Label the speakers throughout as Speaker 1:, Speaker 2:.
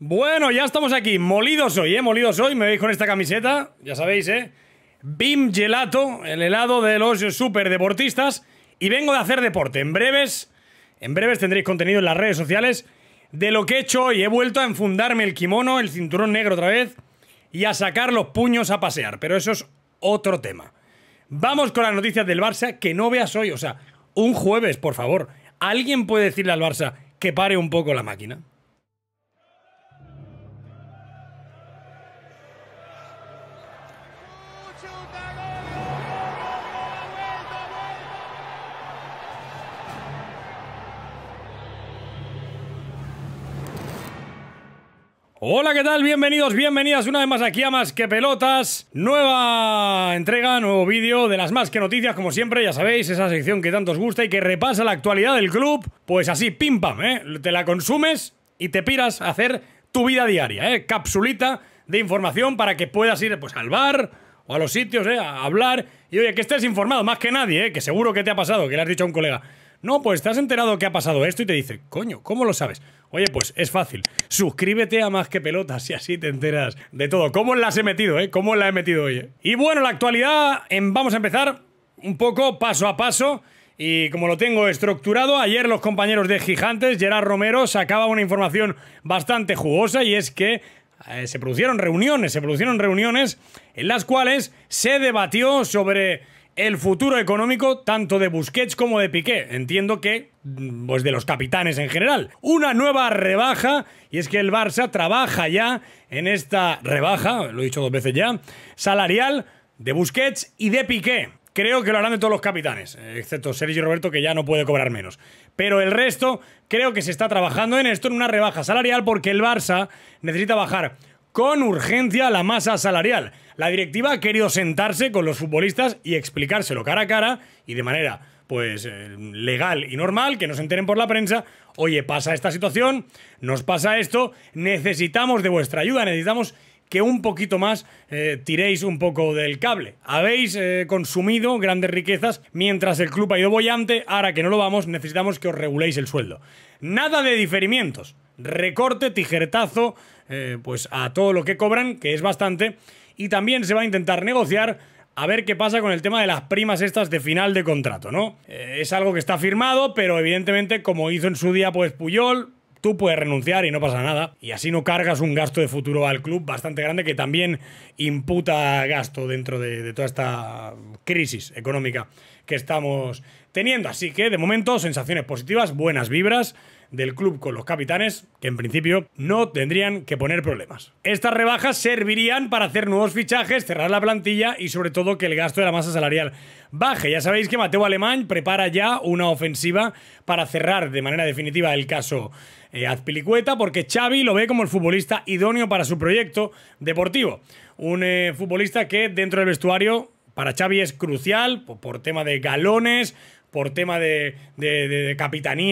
Speaker 1: Bueno, ya estamos aquí. Molidos hoy, ¿eh? Molidos hoy. Me veis con esta camiseta, ya sabéis, ¿eh? Bim Gelato, el helado de los superdeportistas. Y vengo de hacer deporte. En breves, en breves tendréis contenido en las redes sociales de lo que he hecho hoy. He vuelto a enfundarme el kimono, el cinturón negro otra vez y a sacar los puños a pasear. Pero eso es otro tema. Vamos con las noticias del Barça que no veas hoy. O sea, un jueves, por favor. ¿Alguien puede decirle al Barça que pare un poco la máquina? Hola, ¿qué tal? Bienvenidos, bienvenidas una vez más aquí a Más que Pelotas. Nueva entrega, nuevo vídeo de las Más que Noticias, como siempre, ya sabéis, esa sección que tanto os gusta y que repasa la actualidad del club. Pues así, pim pam, ¿eh? Te la consumes y te piras a hacer tu vida diaria, ¿eh? Capsulita de información para que puedas ir pues al bar o a los sitios, ¿eh? A hablar. Y oye, que estés informado, más que nadie, ¿eh? Que seguro que te ha pasado, que le has dicho a un colega. No, pues te has enterado que ha pasado esto y te dice, coño, ¿cómo lo sabes? Oye, pues es fácil. Suscríbete a Más que Pelotas y así te enteras de todo. ¿Cómo las he metido, eh? ¿Cómo la he metido hoy? Y bueno, la actualidad, em, vamos a empezar un poco paso a paso. Y como lo tengo estructurado, ayer los compañeros de Gigantes, Gerard Romero, sacaba una información bastante jugosa y es que eh, se produjeron reuniones, se produjeron reuniones en las cuales se debatió sobre el futuro económico tanto de Busquets como de Piqué. Entiendo que mm, pues de los capitanes en general. Una nueva rebaja, y es que el Barça trabaja ya en esta rebaja, lo he dicho dos veces ya, salarial de Busquets y de Piqué. Creo que lo harán de todos los capitanes, excepto Sergio Roberto, que ya no puede cobrar menos. Pero el resto, creo que se está trabajando en esto, en una rebaja salarial, porque el Barça necesita bajar con urgencia la masa salarial. La directiva ha querido sentarse con los futbolistas y explicárselo cara a cara y de manera pues eh, legal y normal, que nos enteren por la prensa, oye, pasa esta situación, nos pasa esto, necesitamos de vuestra ayuda, necesitamos que un poquito más eh, tiréis un poco del cable. Habéis eh, consumido grandes riquezas mientras el club ha ido bollante, ahora que no lo vamos necesitamos que os reguléis el sueldo. Nada de diferimientos, recorte, tijeretazo, eh, pues a todo lo que cobran, que es bastante, y también se va a intentar negociar a ver qué pasa con el tema de las primas estas de final de contrato, ¿no? es algo que está firmado, pero evidentemente como hizo en su día pues Puyol, tú puedes renunciar y no pasa nada. Y así no cargas un gasto de futuro al club bastante grande que también imputa gasto dentro de, toda esta crisis económica que estamos teniendo. Así que, de momento, sensaciones positivas, buenas vibras del club con los capitanes, que en principio no tendrían que poner problemas. Estas rebajas servirían para hacer nuevos fichajes, cerrar la plantilla y sobre todo que el gasto de la masa salarial baje. Ya sabéis que Mateo Alemán prepara ya una ofensiva para cerrar de manera definitiva el caso eh, Azpilicueta porque Xavi lo ve como el futbolista idóneo para su proyecto deportivo. Un eh, futbolista que dentro del vestuario para Xavi es crucial por tema de galones, por tema de, de,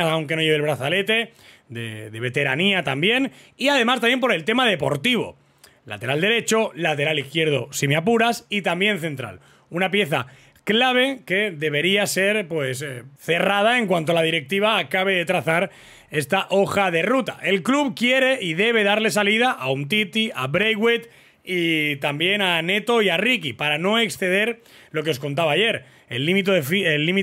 Speaker 1: aunque no lleve el brazalete, de, veteranía también, y además también por el tema deportivo. Lateral derecho, lateral izquierdo, si me apuras, y también central. Una pieza clave que debería ser pues eh, cerrada en cuanto la directiva acabe de trazar esta hoja de ruta. El club quiere y debe darle salida a un Titi, a Braithwaite y también a Neto y a Ricky para no exceder lo que os contaba ayer el límite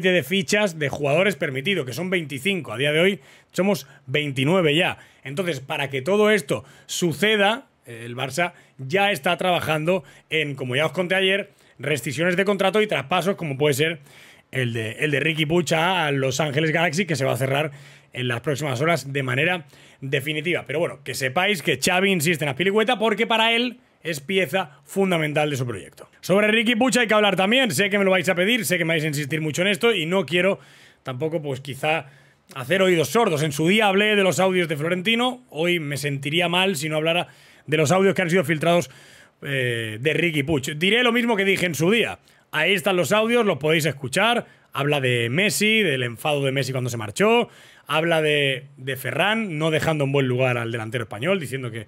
Speaker 1: de, fichas de jugadores permitido, que son 25. A día de hoy somos 29 ya. Entonces, para que todo esto suceda, el Barça ya está trabajando en, como ya os conté ayer, restricciones de contrato y traspasos, como puede ser el de, el de Ricky Pucha a Los Ángeles Galaxy, que se va a cerrar en las próximas horas de manera definitiva. Pero bueno, que sepáis que Xavi insiste en las piligüeta porque para él es pieza fundamental de su proyecto. Sobre Ricky Pucha hay que hablar también, sé que me lo vais a pedir, sé que me vais a insistir mucho en esto y no quiero tampoco pues quizá hacer oídos sordos. En su día hablé de los audios de Florentino, hoy me sentiría mal si no hablara de los audios que han sido filtrados eh, de Ricky Puch. Diré lo mismo que dije en su día. Ahí están los audios, los podéis escuchar. Habla de Messi, del enfado de Messi cuando se marchó. Habla de, de Ferran, no dejando en buen lugar al delantero español, diciendo que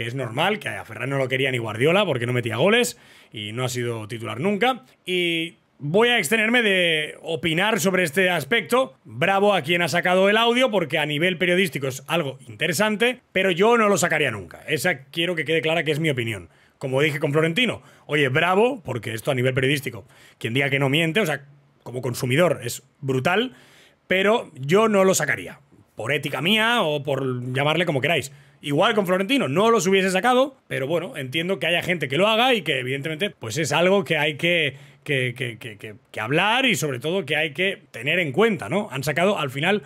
Speaker 1: que es normal, que a Ferran no lo quería ni Guardiola porque no metía goles y no ha sido titular nunca. Y voy a extenerme de opinar sobre este aspecto. Bravo a quien ha sacado el audio porque a nivel periodístico es algo interesante, pero yo no lo sacaría nunca. Esa quiero que quede clara que es mi opinión. Como dije con Florentino, oye, bravo, porque esto a nivel periodístico, quien diga que no miente, o sea, como consumidor es brutal, pero yo no lo sacaría. Por ética mía o por llamarle como queráis. Igual con Florentino no los hubiese sacado, pero bueno, entiendo que haya gente que lo haga y que evidentemente pues es algo que hay que, hablar y sobre todo que hay que tener en cuenta, ¿no? Han sacado al final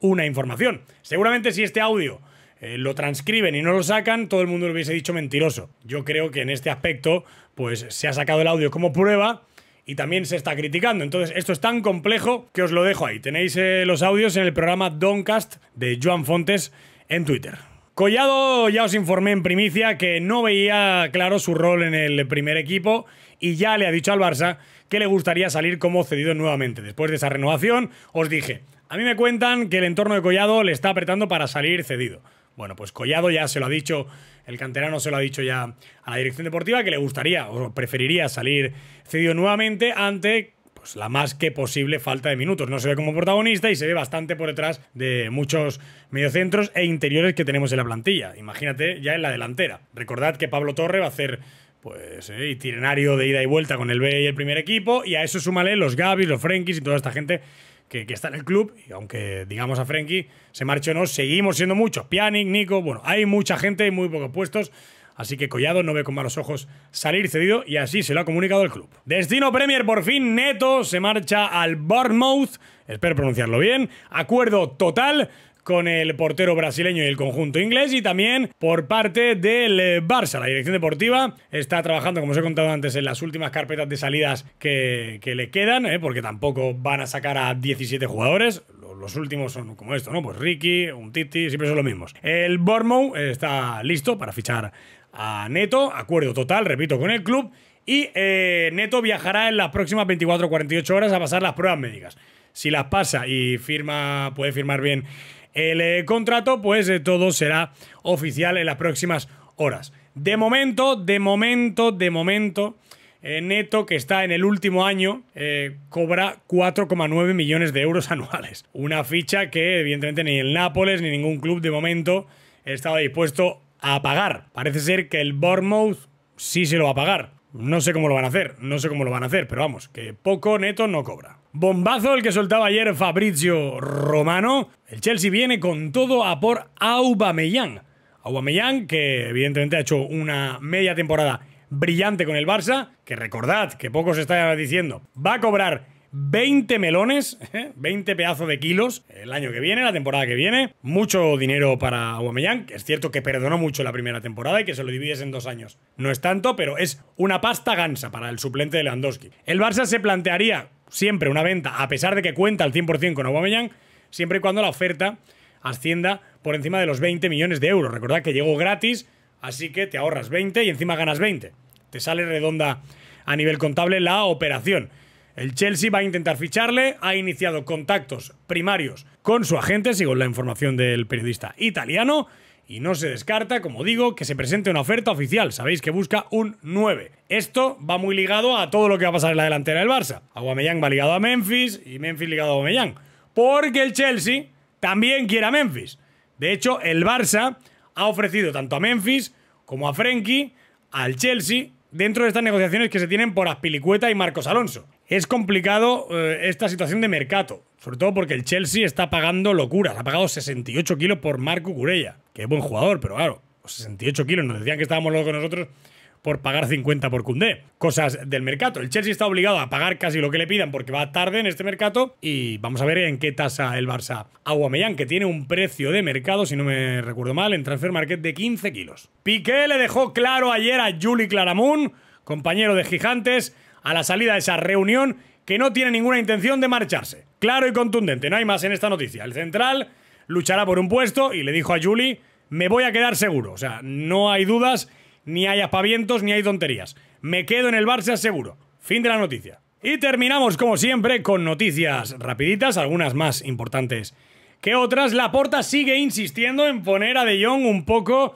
Speaker 1: una información. Seguramente si este audio eh, lo transcriben y no lo sacan, todo el mundo lo hubiese dicho mentiroso. Yo creo que en este aspecto pues se ha sacado el audio como prueba y también se está criticando. Entonces, esto es tan complejo que os lo dejo ahí. Tenéis eh, los audios en el programa Doncast de Joan Fontes en Twitter. Collado ya os informé en primicia que no veía claro su rol en el primer equipo y ya le ha dicho al Barça que le gustaría salir como cedido nuevamente. Después de esa renovación, os dije, a mí me cuentan que el entorno de Collado le está apretando para salir cedido. Bueno, pues Collado ya se lo ha dicho, el canterano se lo ha dicho ya a la dirección deportiva que le gustaría o preferiría salir cedido nuevamente ante la más que posible falta de minutos. No se ve como protagonista y se ve bastante por detrás de muchos mediocentros e interiores que tenemos en la plantilla. Imagínate ya en la delantera. Recordad que Pablo Torre va a hacer pues eh, de ida y vuelta con el B y el primer equipo. Y a eso súmale los Gabis, los Frenkis y toda esta gente que, está en el club. Y aunque digamos a Frenkie se marchó o no, seguimos siendo muchos. Pianic, Nico, bueno, hay mucha gente, y muy pocos puestos. Así que Collado no ve con malos ojos salir cedido y así se lo ha comunicado el club. Destino Premier, por fin Neto se marcha al Bournemouth. Espero pronunciarlo bien. Acuerdo total con el portero brasileño y el conjunto inglés y también por parte del eh, Barça. La dirección deportiva está trabajando, como os he contado antes, en las últimas carpetas de salidas que, le quedan, eh, porque tampoco van a sacar a 17 jugadores. Los últimos son como esto, ¿no? Pues Ricky, un Titi, siempre son los mismos. El Bournemouth eh, está listo para fichar a Neto, acuerdo total, repito, con el club, y eh, Neto viajará en las próximas 24-48 horas a pasar las pruebas médicas. Si las pasa y firma, puede firmar bien el eh, contrato, pues eh, todo será oficial en las próximas horas. De momento, de momento, de momento, Neto, que está en el último año, cobra 4,9 millones de euros anuales. Una ficha que evidentemente ni el Nápoles ni ningún club de momento estaba dispuesto a pagar. Parece ser que el Bournemouth sí se lo va a pagar. No sé cómo lo van a hacer, no sé cómo lo van a hacer, pero vamos, que poco neto no cobra. Bombazo el que soltaba ayer Fabrizio Romano. El Chelsea viene con todo a por Aubameyang. Aubameyang que evidentemente ha hecho una media temporada brillante con el Barça, que recordad que poco se está diciendo, va a cobrar 20 melones, 20 ¿eh? pedazos de kilos el año que viene, la temporada que viene. Mucho dinero para Aubameyang. Es cierto que perdonó mucho la primera temporada y que se lo divides en dos años. No es tanto, pero es una pasta gansa para el suplente de Lewandowski. El Barça se plantearía siempre una venta, a pesar de que cuenta al 100% con Aubameyang, siempre y cuando la oferta ascienda por encima de los 20 millones de euros. Recordad que llegó gratis, así que te ahorras 20 y encima ganas 20. Te sale redonda a nivel contable la operación. El Chelsea va a intentar ficharle, ha iniciado contactos primarios con su agente, según la información del periodista italiano, y no se descarta, como digo, que se presente una oferta oficial. Sabéis que busca un 9. Esto va muy ligado a todo lo que va a pasar en la delantera del Barça. Aguamellán va ligado a Memphis y Memphis ligado a Aguamellán. Porque el Chelsea también quiere a Memphis. De hecho, el Barça ha ofrecido tanto a Memphis como a Frenkie al Chelsea dentro de estas negociaciones que se tienen por Aspilicueta y Marcos Alonso es complicado eh, esta situación de mercado. Sobre todo porque el Chelsea está pagando locuras. Ha pagado 68 kilos por Marco Curella, que es buen jugador, pero claro, 68 kilos. Nos decían que estábamos locos nosotros por pagar 50 por Cundé. Cosas del mercado. El Chelsea está obligado a pagar casi lo que le pidan porque va tarde en este mercado. Y vamos a ver en qué tasa el Barça. Aguamellán, que tiene un precio de mercado, si no me recuerdo mal, en Transfer Market de 15 kilos. Piqué le dejó claro ayer a Juli Claramun, compañero de Gigantes a la salida de esa reunión que no tiene ninguna intención de marcharse. Claro y contundente, no hay más en esta noticia. El central luchará por un puesto y le dijo a Juli, me voy a quedar seguro. O sea, no hay dudas, ni hay apavientos, ni hay tonterías. Me quedo en el Barça seguro. Fin de la noticia. Y terminamos, como siempre, con noticias rapiditas, algunas más importantes que otras. La Porta sigue insistiendo en poner a De Jong un poco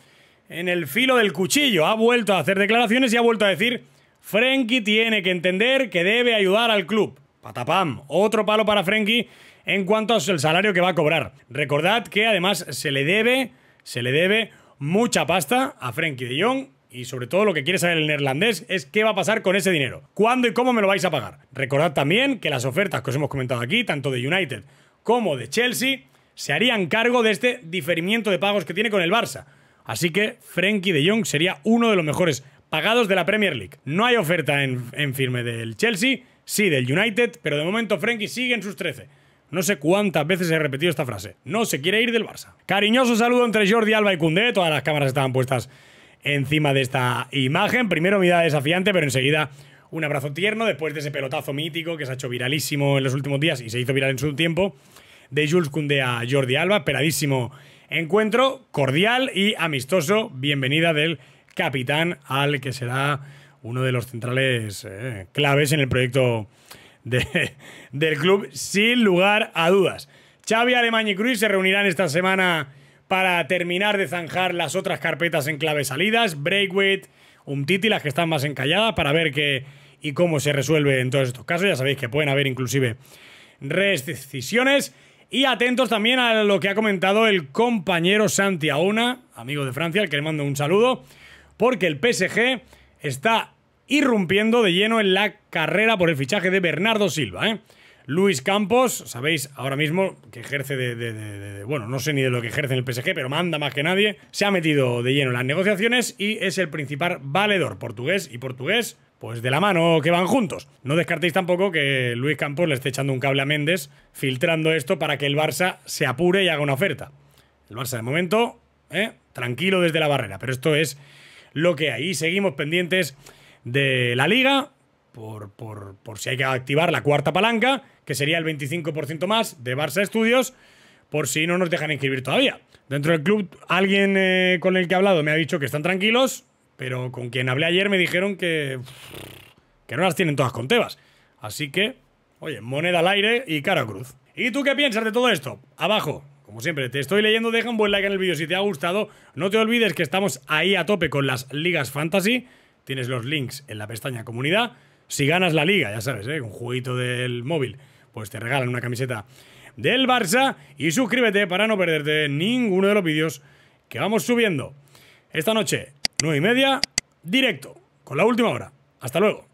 Speaker 1: en el filo del cuchillo. Ha vuelto a hacer declaraciones y ha vuelto a decir Frenkie tiene que entender que debe ayudar al club. Patapam, otro palo para Frenkie en cuanto al salario que va a cobrar. Recordad que además se le debe, se le debe mucha pasta a Frenkie de Jong y sobre todo lo que quiere saber el neerlandés es qué va a pasar con ese dinero, cuándo y cómo me lo vais a pagar. Recordad también que las ofertas que os hemos comentado aquí, tanto de United como de Chelsea, se harían cargo de este diferimiento de pagos que tiene con el Barça. Así que Frenkie de Jong sería uno de los mejores pagados de la Premier League. No hay oferta en, firme del Chelsea, sí del United, pero de momento Frenkie sigue en sus 13. No sé cuántas veces he repetido esta frase. No se quiere ir del Barça. Cariñoso saludo entre Jordi Alba y Cundé. Todas las cámaras estaban puestas encima de esta imagen. Primero mirada desafiante, pero enseguida un abrazo tierno después de ese pelotazo mítico que se ha hecho viralísimo en los últimos días y se hizo viral en su tiempo. De Jules Cundé a Jordi Alba. Esperadísimo encuentro. Cordial y amistoso. Bienvenida del capitán al que será uno de los centrales eh, claves en el proyecto del club, sin lugar a dudas. Xavi, Alemania y Cruz se reunirán esta semana para terminar de zanjar las otras carpetas en clave salidas, Breakweight, Umtiti, las que están más encalladas, para ver qué y cómo se resuelve en todos estos casos. Ya sabéis que pueden haber inclusive rescisiones. Y atentos también a lo que ha comentado el compañero Santi Auna, amigo de Francia, al que le mando un saludo porque el PSG está irrumpiendo de lleno en la carrera por el fichaje de Bernardo Silva. ¿eh? Luis Campos, sabéis ahora mismo que ejerce de, Bueno, no sé ni de lo que ejerce en el PSG, pero manda más que nadie. Se ha metido de lleno en las negociaciones y es el principal valedor portugués y portugués. Pues de la mano que van juntos. No descartéis tampoco que Luis Campos le esté echando un cable a Méndez, filtrando esto para que el Barça se apure y haga una oferta. El Barça de momento, ¿eh? tranquilo desde la barrera, pero esto es lo que ahí seguimos pendientes de la liga, por, por, si hay que activar la cuarta palanca, que sería el 25% más de Barça Estudios, por si no nos dejan inscribir todavía. Dentro del club, alguien eh, con el que he hablado me ha dicho que están tranquilos, pero con quien hablé ayer me dijeron que, que no las tienen todas con Tebas. Así que, oye, moneda al aire y cara a cruz. ¿Y tú qué piensas de todo esto? Abajo, como siempre, te estoy leyendo, deja un buen like en el vídeo si te ha gustado. No te olvides que estamos ahí a tope con las ligas fantasy. Tienes los links en la pestaña comunidad. Si ganas la liga, ya sabes, ¿eh? un jueguito del móvil, pues te regalan una camiseta del Barça. Y suscríbete para no perderte ninguno de los vídeos que vamos subiendo. Esta noche, nueve y media, directo, con la última hora. Hasta luego.